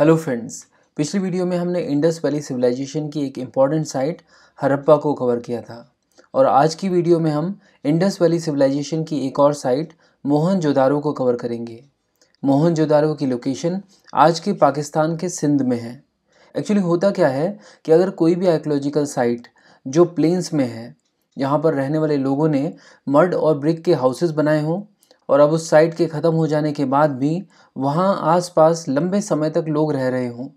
hello friends पिछली video में हमने इंडस वैली सिविलाइजेशन की एक इम्पॉर्टेंट साइट हरप्पा को कवर किया था और आज की वीडियो में हम इंडस वैली सिविलाइजेशन की एक और साइट मोहन जोदारो को कवर करेंगे मोहन जोदारो की लोकेशन आज के पाकिस्तान के सिंध में है एक्चुअली होता क्या है कि अगर कोई भी आर्कोलॉजिकल साइट जो प्लेन्स में है जहाँ पर रहने वाले लोगों ने मर्ड और ब्रिक के हाउसेज बनाए हों और अब उस साइट के ख़त्म हो जाने के बाद भी वहाँ आसपास लंबे समय तक लोग रह रहे हों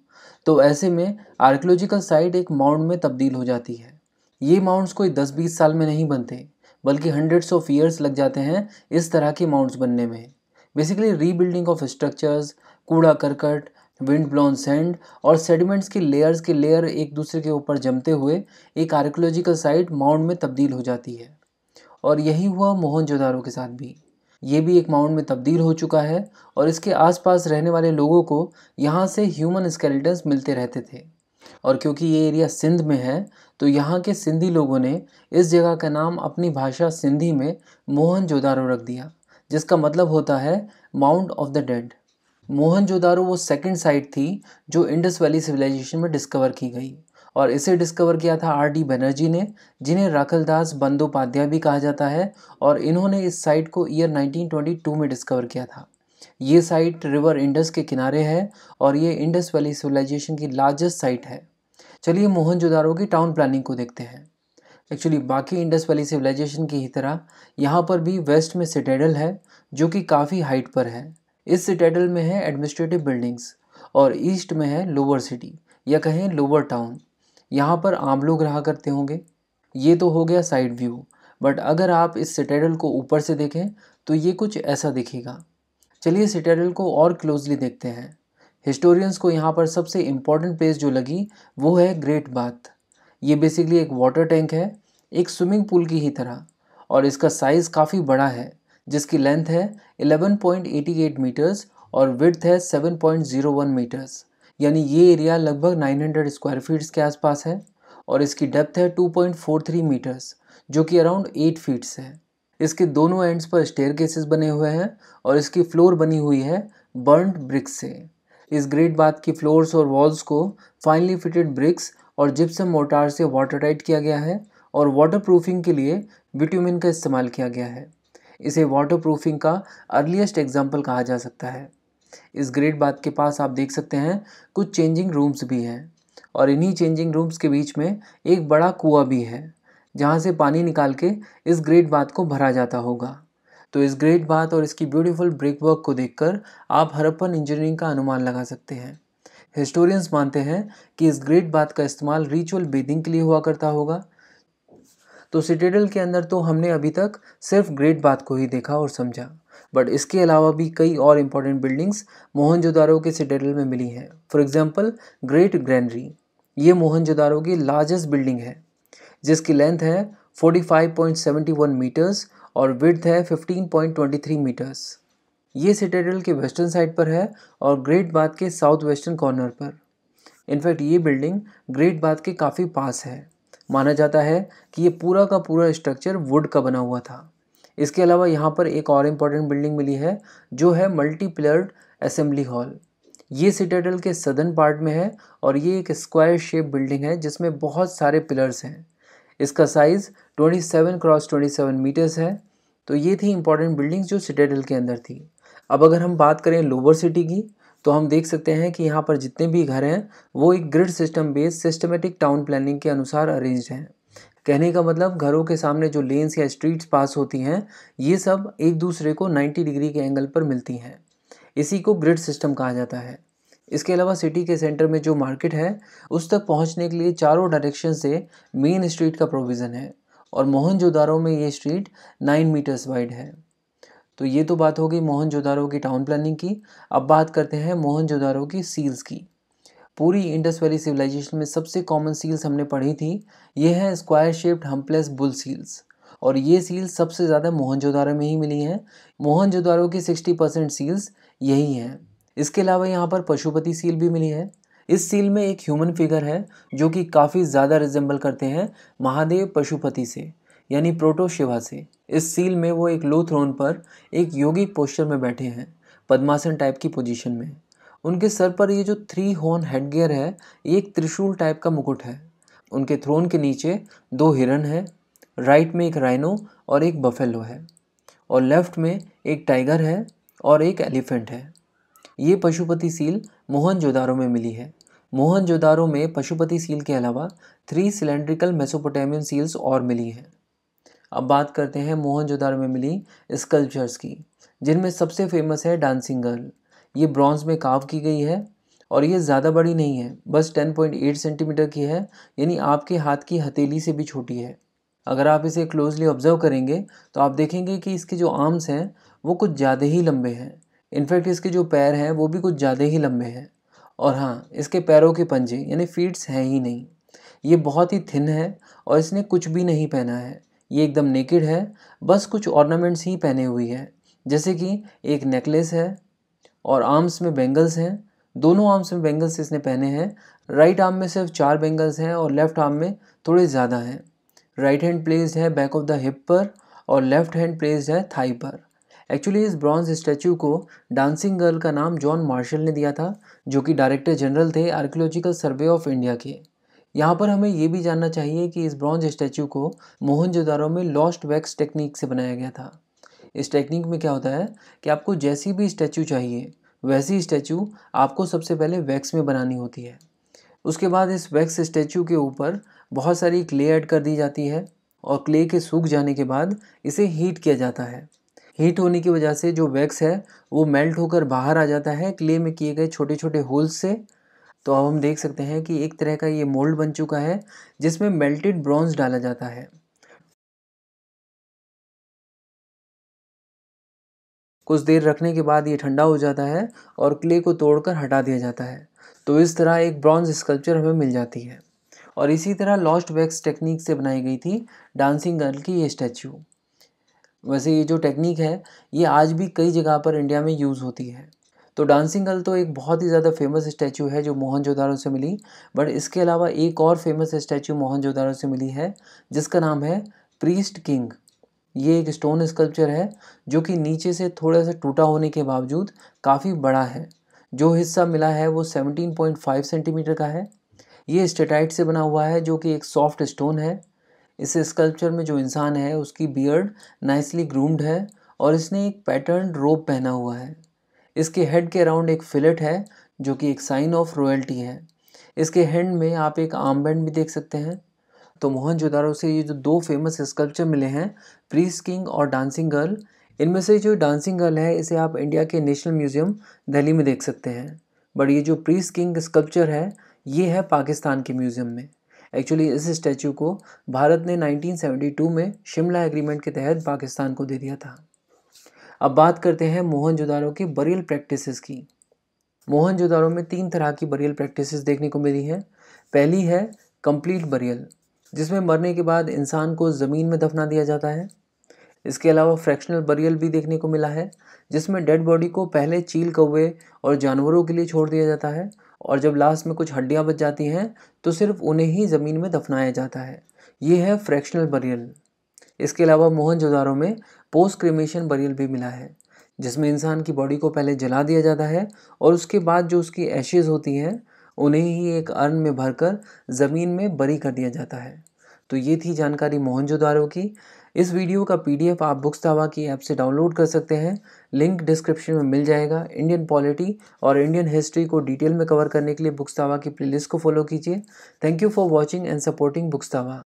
तो ऐसे में आर्कोलॉजिकल साइट एक माउंड में तब्दील हो जाती है ये माउंट्स कोई दस बीस साल में नहीं बनते बल्कि हंड्रेड्स ऑफ ईयर्स लग जाते हैं इस तरह के माउंट्स बनने में बेसिकली रीबिल्डिंग ऑफ स्ट्रक्चर्स कूड़ा करकट विंड ब्लॉन सैंड और सेडिमेंट्स के लेयर्स के लेयर एक दूसरे के ऊपर जमते हुए एक आर्कोलॉजिकल साइट माउंट में तब्दील हो जाती है और यही हुआ मोहनजोदारो के साथ भी ये भी एक माउंट में तब्दील हो चुका है और इसके आसपास रहने वाले लोगों को यहाँ से ह्यूमन स्केलेटन्स मिलते रहते थे और क्योंकि ये एरिया सिंध में है तो यहाँ के सिंधी लोगों ने इस जगह का नाम अपनी भाषा सिंधी में जोदारो रख दिया जिसका मतलब होता है माउंट ऑफ द डेड जोदारो वो सेकेंड साइट थी जो इंडस वैली सिविलाइजेशन में डिस्कवर की गई और इसे डिस्कवर किया था आर डी बनर्जी ने जिन्हें राखल दास बंदोपाध्याय भी कहा जाता है और इन्होंने इस साइट को ईयर 1922 में डिस्कवर किया था ये साइट रिवर इंडस के किनारे है और ये इंडस वैली सिविलाइजेशन की लार्जेस्ट साइट है चलिए मोहन की टाउन प्लानिंग को देखते हैं एक्चुअली बाकी इंडस वैली सिविलाइजेशन की ही तरह यहाँ पर भी वेस्ट में सिटेडल है जो कि काफ़ी हाइट पर है इस सिटेडल में है एडमिनिस्ट्रेटिव बिल्डिंग्स और ईस्ट में है लोअर सिटी या कहें लोअर टाउन यहाँ पर आम लोग रहा करते होंगे ये तो हो गया साइड व्यू बट अगर आप इस सिटेडल को ऊपर से देखें तो ये कुछ ऐसा दिखेगा चलिए सिटेडल को और क्लोजली देखते हैं हिस्टोरियंस को यहाँ पर सबसे इम्पॉर्टेंट प्लेस जो लगी वो है ग्रेट बाथ ये बेसिकली एक वाटर टैंक है एक स्विमिंग पूल की ही तरह और इसका साइज़ काफ़ी बड़ा है जिसकी लेंथ है 11.88 मीटर्स और विड्थ है 7.01 मीटर्स यानी ये एरिया लगभग 900 स्क्वायर फीट्स के आसपास है और इसकी डेप्थ है 2.43 मीटर्स जो कि अराउंड 8 फीट्स है इसके दोनों एंड्स पर स्टेयर केसेस बने हुए हैं और इसकी फ्लोर बनी हुई है बर्न ब्रिक्स से इस ग्रेट बाथ की फ्लोर्स और वॉल्स को फाइनली फिटेड ब्रिक्स और जिप्सम मोटार से वाटर टाइट किया गया है और वाटर प्रूफिंग के लिए विटामिन का इस्तेमाल किया गया है इसे वाटर प्रूफिंग का अर्लीस्ट एग्जाम्पल कहा जा सकता है इस ग्रेट बाथ के पास आप देख सकते हैं कुछ चेंजिंग रूम्स भी हैं और इन्हीं चेंजिंग रूम्स के बीच में एक बड़ा कुआ भी है जहाँ से पानी निकाल के इस ग्रेट बाथ को भरा जाता होगा तो इस ग्रेट बाथ और इसकी ब्यूटीफुल ब्रेक वर्क को देखकर आप हरप्पन इंजीनियरिंग का अनुमान लगा सकते हैं हिस्टोरियंस मानते हैं कि इस ग्रेट बाथ का इस्तेमाल रिचुअल बेदिंग के लिए हुआ करता होगा तो सिटेडल के अंदर तो हमने अभी तक सिर्फ ग्रेट बात को ही देखा और समझा बट इसके अलावा भी कई और इम्पॉर्टेंट बिल्डिंग्स मोहनजोदारो के सिटेडल में मिली हैं फॉर एग्जाम्पल ग्रेट ग्रैनरी ये मोहनजोदारो की लार्जेस्ट बिल्डिंग है जिसकी लेंथ है 45.71 मीटर्स और विड्थ है 15.23 मीटर्स ये सिटेडल के वेस्टर्न साइड पर है और ग्रेट बाथ के साउथ वेस्टर्न कॉर्नर पर इनफैक्ट ये बिल्डिंग ग्रेट बाथ के काफ़ी पास है माना जाता है कि ये पूरा का पूरा स्ट्रक्चर वुड का बना हुआ था इसके अलावा यहाँ पर एक और इम्पॉर्टेंट बिल्डिंग मिली है जो है मल्टीप्लर्ड असेंबली हॉल ये सिटेडल के सदर्न पार्ट में है और ये एक स्क्वायर शेप बिल्डिंग है जिसमें बहुत सारे पिलर्स हैं इसका साइज़ 27 क्रॉस 27 मीटर्स है तो ये थी इंपॉर्टेंट बिल्डिंग्स जो सिटेडल के अंदर थी अब अगर हम बात करें लोअर सिटी की तो हम देख सकते हैं कि यहाँ पर जितने भी घर हैं वो एक grid system based systematic town planning के अनुसार अरेंज हैं कहने का मतलब घरों के सामने जो लेन्स या स्ट्रीट्स पास होती हैं ये सब एक दूसरे को 90 डिग्री के एंगल पर मिलती हैं इसी को ग्रिड सिस्टम कहा जाता है इसके अलावा सिटी के सेंटर में जो मार्केट है उस तक पहुंचने के लिए चारों डायरेक्शन से मेन स्ट्रीट का प्रोविज़न है और मोहनजोदारो में ये स्ट्रीट नाइन मीटर्स वाइड है तो ये तो बात हो गई मोहनजोदारो की टाउन प्लानिंग की अब बात करते हैं मोहनजोदारो की सील्स की पूरी इंडस वैली सिविलाइजेशन में सबसे कॉमन सील्स हमने पढ़ी थी ये है square shaped humpless bull seals और ये सील्स सबसे ज़्यादा मोहनजोदारो में ही मिली हैं मोहनजोदारो की सिक्सटी परसेंट सील्स यही हैं इसके अलावा यहाँ पर पशुपति सील भी मिली है इस सील में एक ह्यूमन फिगर है जो कि काफ़ी ज़्यादा रिजेंबल करते हैं महादेव पशुपति से यानी प्रोटो शिवा से इस सील में वो एक लो थ्रोन पर एक योगिक पोस्चर में बैठे हैं पद्मासन टाइप की पोजीशन में उनके सर पर ये जो थ्री हॉर्न हेडगेयर है ये एक त्रिशूल टाइप का मुकुट है उनके थ्रोन के नीचे दो हिरन है राइट में एक राइनो और एक बफेलो है और लेफ्ट में एक टाइगर है और एक एलिफेंट है ये पशुपति सील जोदारों में मिली है जोदारों में पशुपति सील के अलावा थ्री सिलेंड्रिकल मेसोपोटामियन सील्स और मिली हैं अब बात करते हैं मोहनजोदारो में मिली स्कल्पचर्स की जिनमें सबसे फेमस है डांसिंग गर्ल ये ब्रॉन्ज में काव की गई है और ये ज़्यादा बड़ी नहीं है बस 10.8 सेंटीमीटर की है यानी आपके हाथ की हथेली से भी छोटी है अगर आप इसे क्लोजली ऑब्जर्व करेंगे तो आप देखेंगे कि इसके जो आर्म्स हैं वो कुछ ज़्यादा ही लंबे हैं इनफैक्ट इसके जो पैर हैं वो भी कुछ ज़्यादा ही लंबे हैं और हाँ इसके पैरों के पंजे यानी फीट्स हैं ही नहीं ये बहुत ही थिन है और इसने कुछ भी नहीं पहना है ये एकदम नेकेड है बस कुछ ऑर्नामेंट्स ही पहने हुई है जैसे कि एक नेकलेस है और आर्म्स में बेंगल्स हैं दोनों आर्म्स में बेंगल्स इसने पहने हैं राइट आर्म में सिर्फ चार बेंगल्स हैं और लेफ्ट आर्म में थोड़े ज़्यादा हैं राइट हैंड प्लेस्ड है बैक ऑफ द हिप पर और लेफ्ट हैंड प्लेस्ड है थाई पर एक्चुअली इस ब्रॉन्ज स्टैचू को डांसिंग गर्ल का नाम जॉन मार्शल ने दिया था जो कि डायरेक्टर जनरल थे आर्कियोलॉजिकल सर्वे ऑफ इंडिया के यहाँ पर हमें ये भी जानना चाहिए कि इस ब्रॉन्ज स्टैचू को मोहनजोदारो में लॉस्ट वैक्स टेक्निक से बनाया गया था इस टेक्निक में क्या होता है कि आपको जैसी भी स्टैचू चाहिए वैसी स्टैचू आपको सबसे पहले वैक्स में बनानी होती है उसके बाद इस वैक्स स्टैचू के ऊपर बहुत सारी क्ले ऐड कर दी जाती है और क्ले के सूख जाने के बाद इसे हीट किया जाता है हीट होने की वजह से जो वैक्स है वो मेल्ट होकर बाहर आ जाता है क्ले में किए गए छोटे छोटे होल्स से तो अब हम देख सकते हैं कि एक तरह का ये मोल्ड बन चुका है जिसमें मेल्टेड ब्रॉन्ज डाला जाता है कुछ देर रखने के बाद ये ठंडा हो जाता है और क्ले को तोड़कर हटा दिया जाता है तो इस तरह एक ब्रॉन्ज स्कल्पचर हमें मिल जाती है और इसी तरह लॉस्ट वैक्स टेक्निक से बनाई गई थी डांसिंग गर्ल की ये स्टैचू वैसे ये जो टेक्निक है ये आज भी कई जगह पर इंडिया में यूज़ होती है तो डांसिंग गर्ल तो एक बहुत ही ज़्यादा फेमस स्टैचू है जो मोहन से मिली बट इसके अलावा एक और फेमस स्टैचू मोहन से मिली है जिसका नाम है प्रीस्ट किंग ये एक स्टोन स्कल्पचर है जो कि नीचे से थोड़ा सा टूटा होने के बावजूद काफ़ी बड़ा है जो हिस्सा मिला है वो 17.5 सेंटीमीटर का है ये स्टेटाइट से बना हुआ है जो कि एक सॉफ्ट स्टोन है इस स्कल्पचर में जो इंसान है उसकी बियर्ड नाइसली ग्रूम्ड है और इसने एक पैटर्न रोप पहना हुआ है इसके हेड के अराउंड एक फिलेट है जो कि एक साइन ऑफ रॉयल्टी है इसके हैंड में आप एक आर्मबैंड भी देख सकते हैं तो मोहनजोदारो से ये जो दो फेमस स्कल्पचर मिले हैं प्रीस किंग और डांसिंग गर्ल इनमें से जो डांसिंग गर्ल है इसे आप इंडिया के नेशनल म्यूजियम दिल्ली में देख सकते हैं बट ये जो प्रीस किंग स्कल्पचर है ये है पाकिस्तान के म्यूजियम में एक्चुअली इस स्टैचू को भारत ने 1972 में शिमला एग्रीमेंट के तहत पाकिस्तान को दे दिया था अब बात करते हैं मोहन जोदारो की बरियल प्रैक्टिसेस की मोहनजोदारो में तीन तरह की बरियल प्रैक्टिसेस देखने को मिली हैं पहली है कंप्लीट बरियल जिसमें मरने के बाद इंसान को ज़मीन में दफना दिया जाता है इसके अलावा फ्रैक्शनल बरियल भी देखने को मिला है जिसमें डेड बॉडी को पहले चील कौवे और जानवरों के लिए छोड़ दिया जाता है और जब लास्ट में कुछ हड्डियाँ बच जाती हैं तो सिर्फ उन्हें ही ज़मीन में दफनाया जाता है ये है फ्रैक्शनल बरियल इसके अलावा मोहन में पोस्ट क्रिमेशन बरियल भी मिला है जिसमें इंसान की बॉडी को पहले जला दिया जाता है और उसके बाद जो उसकी एशेज़ होती हैं उन्हें ही एक अर्न में भरकर ज़मीन में बरी कर दिया जाता है तो ये थी जानकारी मोहनजोदारो की इस वीडियो का पीडीएफ आप बुक्स दावा की ऐप से डाउनलोड कर सकते हैं लिंक डिस्क्रिप्शन में मिल जाएगा इंडियन पॉलिटी और इंडियन हिस्ट्री को डिटेल में कवर करने के लिए बुक्स दावा की प्लेलिस्ट को फॉलो कीजिए thank you for watching and supporting books दावा